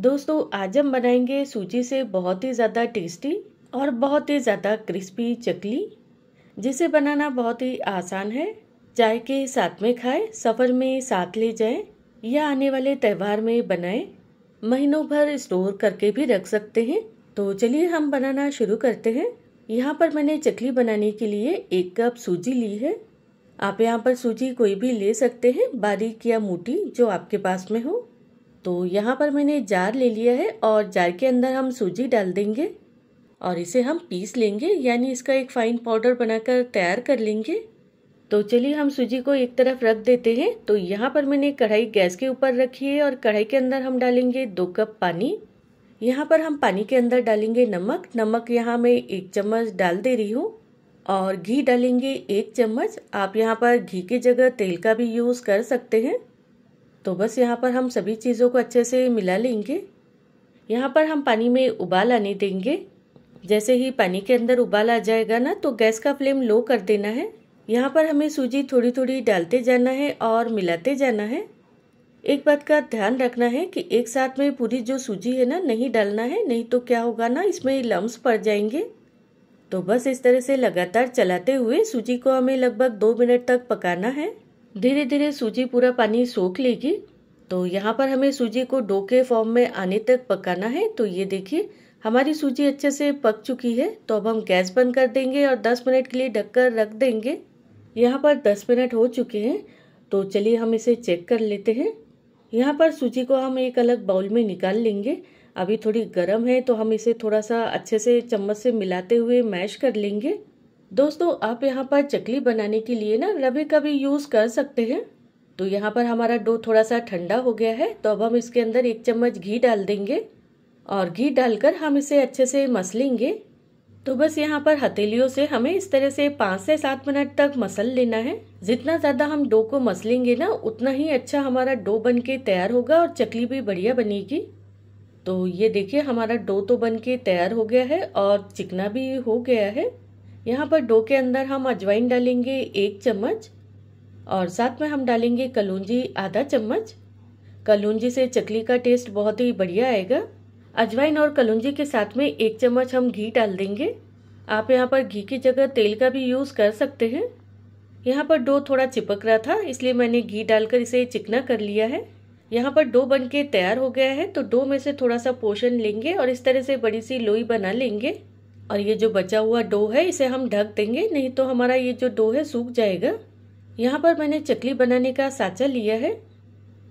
दोस्तों आज हम बनाएंगे सूजी से बहुत ही ज़्यादा टेस्टी और बहुत ही ज़्यादा क्रिस्पी चकली जिसे बनाना बहुत ही आसान है चाय के साथ में खाएं सफ़र में साथ ले जाएं या आने वाले त्यौहार में बनाएं महीनों भर स्टोर करके भी रख सकते हैं तो चलिए हम बनाना शुरू करते हैं यहाँ पर मैंने चकली बनाने के लिए एक कप सूजी ली है आप यहाँ पर सूजी कोई भी ले सकते हैं बारीक या मोटी जो आपके पास में हो तो यहाँ पर मैंने जार ले लिया है और जार के अंदर हम सूजी डाल देंगे और इसे हम पीस लेंगे यानी इसका एक फाइन पाउडर बनाकर तैयार कर लेंगे तो चलिए हम सूजी को एक तरफ रख देते हैं तो यहाँ पर मैंने कढ़ाई गैस के ऊपर रखी है और कढ़ाई के अंदर हम डालेंगे दो कप पानी यहाँ पर हम पानी के अंदर डालेंगे नमक नमक यहाँ मैं एक चम्मच डाल दे रही हूँ और घी डालेंगे एक चम्मच आप यहाँ पर घी की जगह तेल का भी यूज़ कर सकते हैं तो बस यहाँ पर हम सभी चीज़ों को अच्छे से मिला लेंगे यहाँ पर हम पानी में उबाल आने देंगे जैसे ही पानी के अंदर उबाल आ जाएगा ना तो गैस का फ्लेम लो कर देना है यहाँ पर हमें सूजी थोड़ी थोड़ी डालते जाना है और मिलाते जाना है एक बात का ध्यान रखना है कि एक साथ में पूरी जो सूजी है ना नहीं डालना है नहीं तो क्या होगा ना इसमें लम्ब पड़ जाएंगे तो बस इस तरह से लगातार चलाते हुए सूजी को हमें लगभग दो मिनट तक पकाना है धीरे धीरे सूजी पूरा पानी सोख लेगी तो यहाँ पर हमें सूजी को डो के फॉर्म में आने तक पकाना है तो ये देखिए हमारी सूजी अच्छे से पक चुकी है तो अब हम गैस बंद कर देंगे और 10 मिनट के लिए ढककर रख देंगे यहाँ पर 10 मिनट हो चुके हैं तो चलिए हम इसे चेक कर लेते हैं यहाँ पर सूजी को हम एक अलग बाउल में निकाल लेंगे अभी थोड़ी गर्म है तो हम इसे थोड़ा सा अच्छे से चम्मच से मिलाते हुए मैश कर लेंगे दोस्तों आप यहाँ पर चकली बनाने के लिए ना रवे का भी यूज़ कर सकते हैं तो यहाँ पर हमारा डो थोड़ा सा ठंडा हो गया है तो अब हम इसके अंदर एक चम्मच घी डाल देंगे और घी डालकर हम इसे अच्छे से मस लेंगे तो बस यहाँ पर हथेलियों से हमें इस तरह से पाँच से सात मिनट तक मसल लेना है जितना ज़्यादा हम डो को मसलेंगे ना उतना ही अच्छा हमारा डो बन के तैयार होगा और चकली भी बढ़िया बनेगी तो ये देखिए हमारा डो तो बन के तैयार हो गया है और चिकना भी हो गया है यहाँ पर डो के अंदर हम अजवाइन डालेंगे एक चम्मच और साथ में हम डालेंगे कलूंजी आधा चम्मच कलूंजी से चकली का टेस्ट बहुत ही बढ़िया आएगा अजवाइन और कलूंजी के साथ में एक चम्मच हम घी डाल देंगे आप यहाँ पर घी की जगह तेल का भी यूज़ कर सकते हैं यहाँ पर डो थोड़ा चिपक रहा था इसलिए मैंने घी डालकर इसे चिकना कर लिया है यहाँ पर डो बन के तैयार हो गया है तो डो में से थोड़ा सा पोषण लेंगे और इस तरह से बड़ी सी लोई बना लेंगे और ये जो बचा हुआ डो है इसे हम ढक देंगे नहीं तो हमारा ये जो डो है सूख जाएगा यहाँ पर मैंने चकली बनाने का साँचा लिया है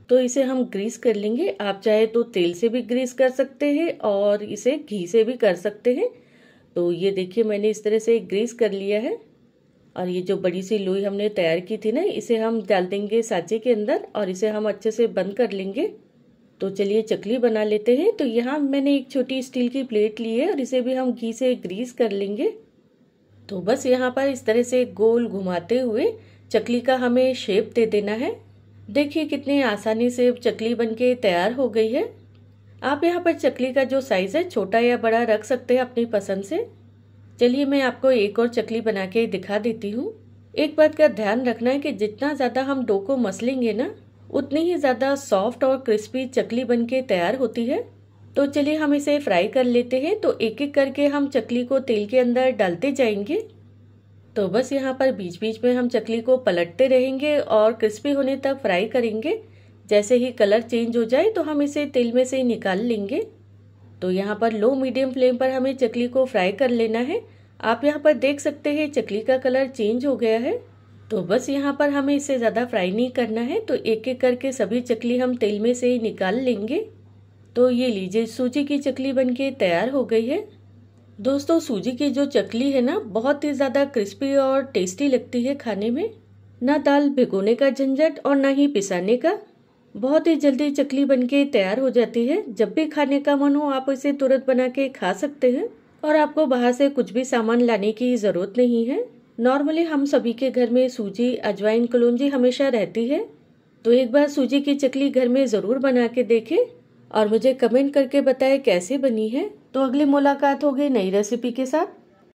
तो इसे हम ग्रीस कर लेंगे आप चाहे तो तेल से भी ग्रीस कर सकते हैं और इसे घी से भी कर सकते हैं तो ये देखिए मैंने इस तरह से ग्रीस कर लिया है और ये जो बड़ी सी लोई हमने तैयार की थी ना इसे हम डाल देंगे साँचे के अंदर और इसे हम अच्छे से बंद कर लेंगे तो चलिए चकली बना लेते हैं तो यहाँ मैंने एक छोटी स्टील की प्लेट ली है और इसे भी हम घी से ग्रीस कर लेंगे तो बस यहाँ पर इस तरह से गोल घुमाते हुए चकली का हमें शेप दे देना है देखिए कितनी आसानी से चकली बनके तैयार हो गई है आप यहाँ पर चकली का जो साइज़ है छोटा या बड़ा रख सकते हैं अपनी पसंद से चलिए मैं आपको एक और चकली बना के दिखा देती हूँ एक बात का ध्यान रखना है कि जितना ज़्यादा हम डो को मसलेंगे ना उतनी ही ज़्यादा सॉफ्ट और क्रिस्पी चकली बनके तैयार होती है तो चलिए हम इसे फ्राई कर लेते हैं तो एक एक करके हम चकली को तेल के अंदर डालते जाएंगे तो बस यहाँ पर बीच बीच में हम चकली को पलटते रहेंगे और क्रिस्पी होने तक फ्राई करेंगे जैसे ही कलर चेंज हो जाए तो हम इसे तेल में से निकाल लेंगे तो यहाँ पर लो मीडियम फ्लेम पर हमें चकली को फ्राई कर लेना है आप यहाँ पर देख सकते हैं चकली का कलर चेंज हो गया है तो बस यहाँ पर हमें इसे ज़्यादा फ्राई नहीं करना है तो एक एक करके सभी चकली हम तेल में से ही निकाल लेंगे तो ये लीजिए सूजी की चकली बनके तैयार हो गई है दोस्तों सूजी की जो चकली है ना बहुत ही ज़्यादा क्रिस्पी और टेस्टी लगती है खाने में ना दाल भिगोने का झंझट और ना ही पिसाने का बहुत ही जल्दी चकली बनके तैयार हो जाती है जब भी खाने का मन हो आप इसे तुरंत बना के खा सकते हैं और आपको बाहर से कुछ भी सामान लाने की ज़रूरत नहीं है नॉर्मली हम सभी के घर में सूजी अजवाइन कलौंजी हमेशा रहती है तो एक बार सूजी की चकली घर में ज़रूर बना के देखें और मुझे कमेंट करके बताएं कैसे बनी है तो अगली मुलाकात होगी नई रेसिपी के साथ